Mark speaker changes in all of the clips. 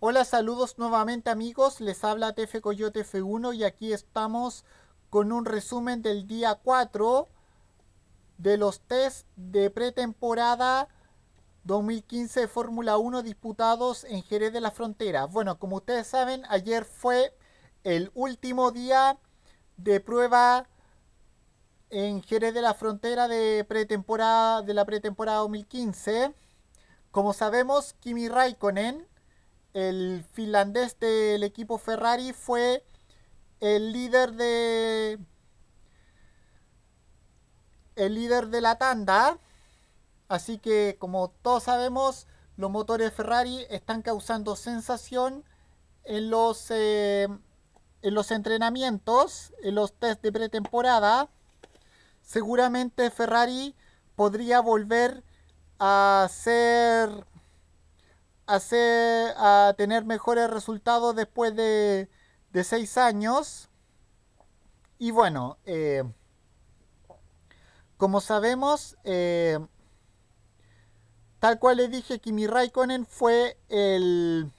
Speaker 1: Hola, saludos nuevamente amigos, les habla TF Coyote F1 y aquí estamos con un resumen del día 4 de los test de pretemporada 2015 Fórmula 1 disputados en Jerez de la Frontera. Bueno, como ustedes saben, ayer fue el último día de prueba en Jerez de la Frontera de pretemporada de la pretemporada 2015. Como sabemos, Kimi Raikkonen el finlandés del equipo Ferrari fue el líder de. El líder de la tanda. Así que, como todos sabemos, los motores Ferrari están causando sensación en los, eh, en los entrenamientos, en los test de pretemporada. Seguramente Ferrari podría volver a ser hacer, a tener mejores resultados después de, de seis años. Y bueno, eh, como sabemos, eh, tal cual le dije, Kimi Raikkonen fue el,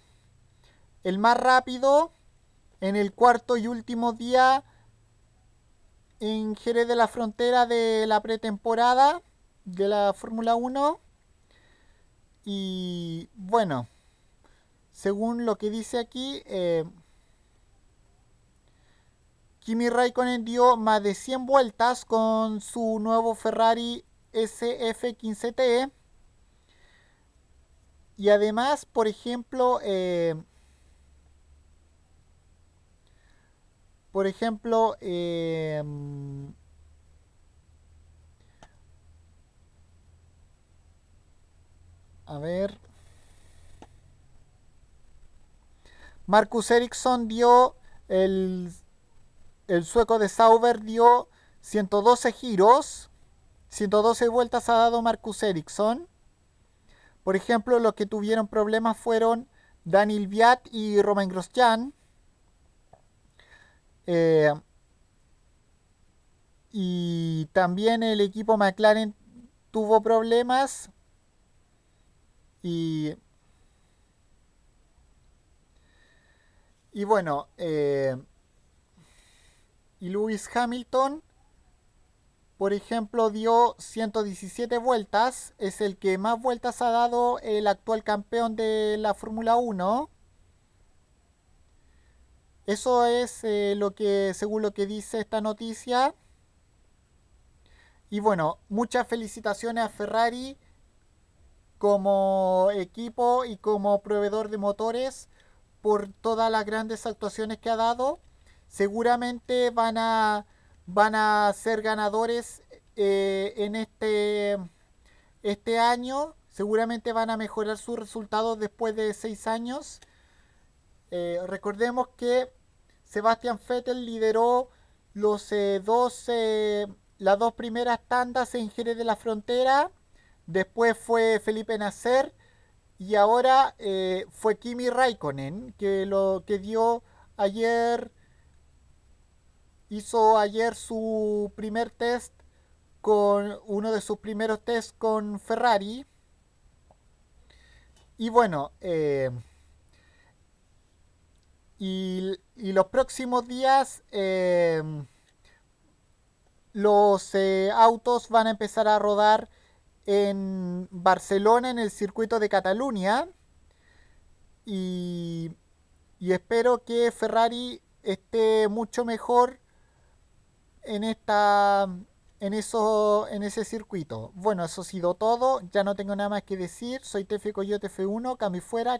Speaker 1: el más rápido en el cuarto y último día en Jerez de la Frontera de la pretemporada de la Fórmula 1. Y bueno, según lo que dice aquí, eh, Kimi Raikkonen dio más de 100 vueltas con su nuevo Ferrari SF15TE. Y además, por ejemplo, eh, por ejemplo, eh, a ver. Marcus Ericsson dio, el, sueco de Sauber dio 112 giros, 112 vueltas ha dado Marcus Ericsson. Por ejemplo, los que tuvieron problemas fueron Daniel Viat y Romain Grosjean. Eh, y también el equipo McLaren tuvo problemas. Y Y bueno, eh, y Lewis Hamilton, por ejemplo, dio 117 vueltas, es el que más vueltas ha dado el actual campeón de la Fórmula 1. Eso es eh, lo que, según lo que dice esta noticia. Y bueno, muchas felicitaciones a Ferrari como equipo y como proveedor de motores por todas las grandes actuaciones que ha dado, seguramente van a, ser ganadores eh, en este, este, año. Seguramente van a mejorar sus resultados después de seis años. Eh, recordemos que Sebastián Vettel lideró los eh, las dos primeras tandas en Jerez de la Frontera. Después fue Felipe Nacer y ahora eh, fue Kimi Raikkonen que lo que dio ayer, hizo ayer su primer test con uno de sus primeros tests con Ferrari. Y bueno, eh, y, los próximos días eh, los autos van a empezar a rodar en Barcelona, en el circuito de Cataluña. Y, espero que Ferrari esté mucho mejor en esta en en ese circuito. Bueno, eso ha sido todo, ya no tengo nada más que decir. Soy Tefe Coyote F1, Cami fuera,